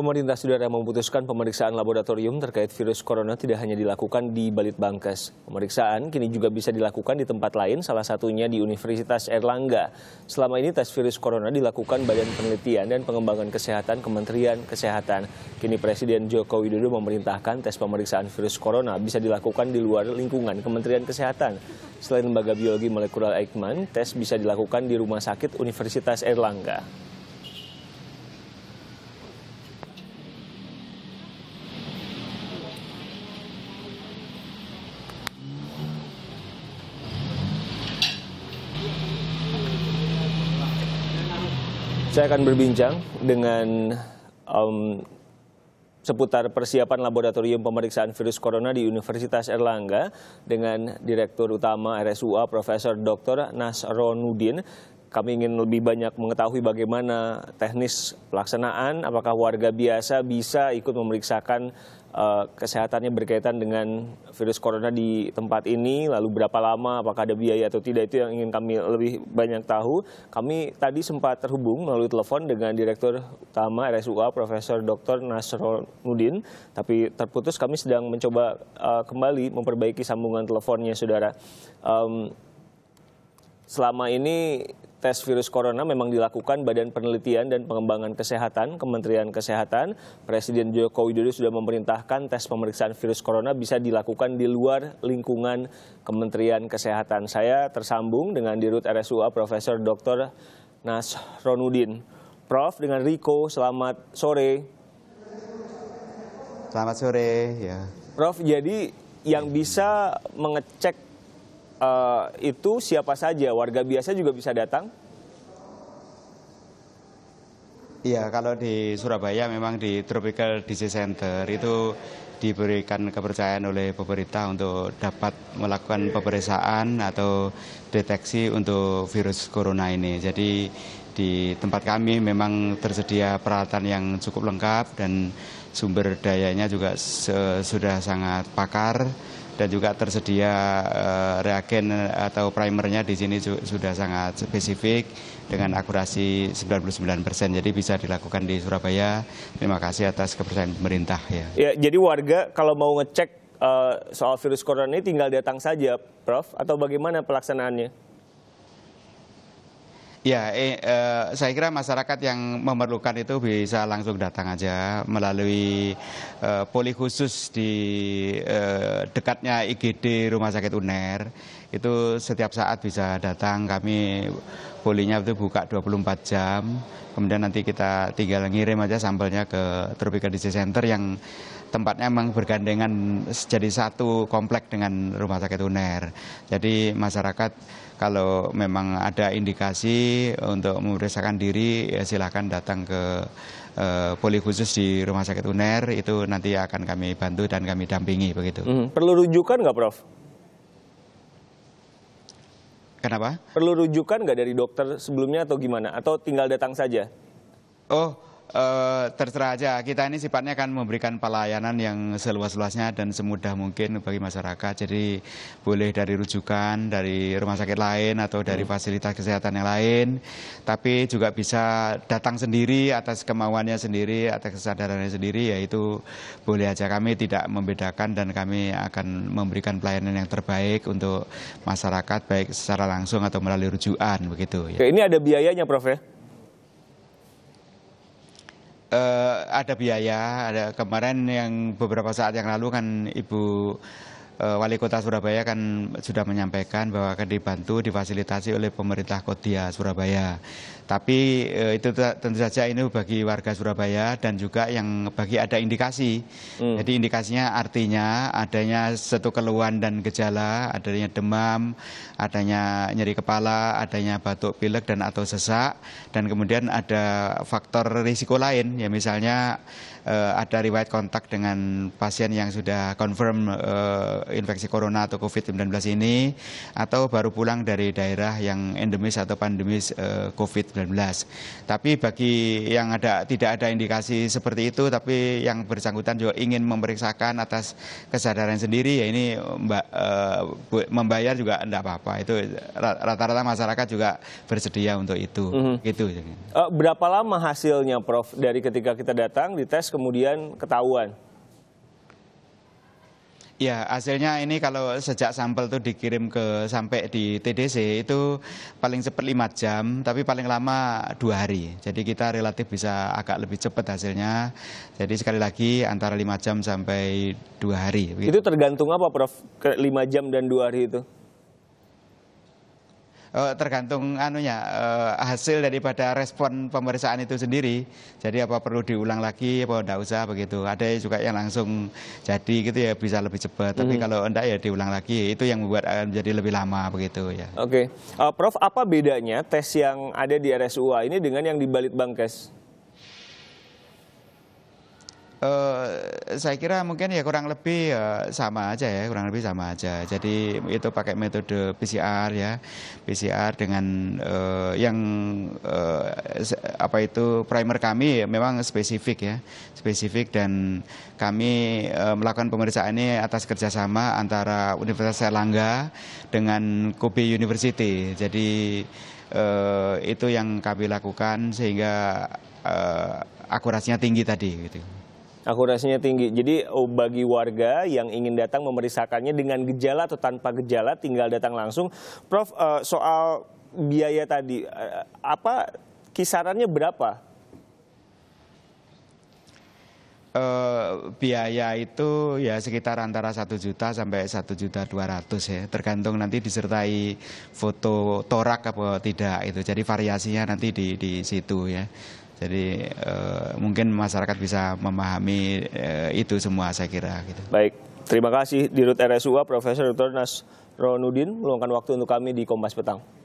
Pemerintah saudara memutuskan pemeriksaan laboratorium terkait virus corona tidak hanya dilakukan di Balitbangkes. Pemeriksaan kini juga bisa dilakukan di tempat lain, salah satunya di Universitas Erlangga. Selama ini tes virus corona dilakukan Badan Penelitian dan Pengembangan Kesehatan Kementerian Kesehatan. Kini Presiden Joko Widodo memerintahkan tes pemeriksaan virus corona bisa dilakukan di luar lingkungan Kementerian Kesehatan. Selain Lembaga Biologi Molekular Eichmann, tes bisa dilakukan di Rumah Sakit Universitas Erlangga. Saya akan berbincang dengan um, seputar persiapan laboratorium pemeriksaan virus corona di Universitas Erlangga dengan Direktur Utama RSUA Profesor Dr. Nasronudin. Kami ingin lebih banyak mengetahui bagaimana teknis pelaksanaan, apakah warga biasa bisa ikut memeriksakan uh, kesehatannya berkaitan dengan virus corona di tempat ini, lalu berapa lama, apakah ada biaya atau tidak, itu yang ingin kami lebih banyak tahu. Kami tadi sempat terhubung melalui telepon dengan Direktur Utama RSUA, Profesor Dr. Nasrul Nudin, tapi terputus kami sedang mencoba uh, kembali memperbaiki sambungan teleponnya, saudara. Um, selama ini tes virus corona memang dilakukan Badan Penelitian dan Pengembangan Kesehatan, Kementerian Kesehatan. Presiden Joko Widodo sudah memerintahkan tes pemeriksaan virus corona bisa dilakukan di luar lingkungan Kementerian Kesehatan. Saya tersambung dengan Dirut RSUA Profesor Dr. Nasronudin. Prof dengan Riko, selamat sore. Selamat sore ya. Prof, jadi yang bisa mengecek Eh, itu siapa saja warga biasa juga bisa datang? Iya, kalau di Surabaya memang di Tropical Disease Center itu diberikan kepercayaan oleh pemerintah untuk dapat melakukan pemeriksaan atau deteksi untuk virus corona ini. Jadi di tempat kami memang tersedia peralatan yang cukup lengkap dan sumber dayanya juga sudah sangat pakar dan juga tersedia eh, reagen atau primernya di sini sudah sangat spesifik dengan akurasi 99 persen. Jadi bisa dilakukan di Surabaya. Terima kasih atas kepercayaan pemerintah ya. ya jadi warga kalau mau ngecek uh, soal virus corona ini tinggal datang saja, Prof. Atau bagaimana pelaksanaannya? Ya, eh, eh, saya kira masyarakat yang memerlukan itu bisa langsung datang aja melalui eh, poli khusus di eh, dekatnya IGD Rumah Sakit UNER. Itu setiap saat bisa datang kami polinya itu buka 24 jam. Kemudian nanti kita tinggal ngirim aja sampelnya ke Tropical Disease Center yang tempatnya memang bergandengan jadi satu komplek dengan Rumah Sakit UNER. Jadi masyarakat kalau memang ada indikasi untuk memeriksakan diri ya silahkan datang ke eh, poli khusus di Rumah Sakit UNER itu nanti akan kami bantu dan kami dampingi begitu. Hmm, perlu rujukan nggak Prof? Kenapa? Perlu rujukan nggak dari dokter sebelumnya atau gimana? Atau tinggal datang saja? Oh, Eh, terserah aja. Kita ini sifatnya akan memberikan pelayanan yang seluas-luasnya dan semudah mungkin bagi masyarakat. Jadi boleh dari rujukan dari rumah sakit lain atau dari hmm. fasilitas kesehatan yang lain, tapi juga bisa datang sendiri atas kemauannya sendiri, atas kesadarannya sendiri yaitu boleh aja kami tidak membedakan dan kami akan memberikan pelayanan yang terbaik untuk masyarakat baik secara langsung atau melalui rujukan begitu ya. ini ada biayanya Prof ya? Eh, ada biaya ada kemarin yang beberapa saat yang lalu kan ibu Eh, Wali Kota Surabaya kan sudah menyampaikan bahwa akan dibantu difasilitasi oleh pemerintah Kota Surabaya. Tapi eh, itu tentu saja ini bagi warga Surabaya dan juga yang bagi ada indikasi. Hmm. Jadi indikasinya artinya adanya satu keluhan dan gejala, adanya demam, adanya nyeri kepala, adanya batuk pilek dan atau sesak dan kemudian ada faktor risiko lain ya misalnya uh, ada riwayat kontak dengan pasien yang sudah confirm uh, infeksi corona atau COVID-19 ini atau baru pulang dari daerah yang endemis atau pandemis uh, eh, COVID-19. Tapi bagi yang ada tidak ada indikasi seperti itu tapi yang bersangkutan juga ingin memeriksakan atas kesadaran sendiri ya ini mbak, uh, membayar juga tidak apa-apa. Itu rata-rata masyarakat juga bersedia untuk itu. Mm -hmm. Gitu. Uh, berapa lama hasilnya Prof dari ketika kita datang dites kemudian ketahuan? Ya, hasilnya ini kalau sejak sampel itu dikirim ke sampai di TDC itu paling cepat 5 jam, tapi paling lama dua hari. Jadi kita relatif bisa agak lebih cepat hasilnya. Jadi sekali lagi antara 5 jam sampai dua hari. Itu tergantung apa Prof? 5 jam dan dua hari itu? Eh, tergantung anunya eh, hasil daripada respon pemeriksaan itu sendiri. Jadi apa perlu diulang lagi apa enggak usah begitu. Ada juga yang langsung jadi gitu ya bisa lebih cepat. Tapi -hmm. kalau enggak ya diulang lagi itu yang membuat eh, menjadi lebih lama begitu ya. Oke. Okay. Uh, Prof, apa bedanya tes yang ada di RSUA ini dengan yang di Balitbangkes? Uh, saya kira mungkin ya kurang lebih uh, sama aja ya, kurang lebih sama aja. Jadi itu pakai metode PCR ya, PCR dengan uh, yang uh, apa itu primer kami memang spesifik ya, spesifik dan kami uh, melakukan pemeriksaan ini atas kerjasama antara Universitas Erlangga dengan Kobe University. Jadi uh, itu yang kami lakukan sehingga uh, akurasinya tinggi tadi gitu. Akurasinya tinggi. Jadi oh, bagi warga yang ingin datang memeriksakannya dengan gejala atau tanpa gejala tinggal datang langsung. Prof, eh, soal biaya tadi, eh, apa kisarannya berapa? Uh, biaya itu ya sekitar antara 1 juta sampai 1 juta 200 ya tergantung nanti disertai foto torak atau tidak itu jadi variasinya nanti di, di situ ya jadi e, mungkin masyarakat bisa memahami e, itu semua saya kira. Gitu. Baik, terima kasih Dirut RSUA Profesor Dr. Nas Ronudin meluangkan waktu untuk kami di Kompas Petang.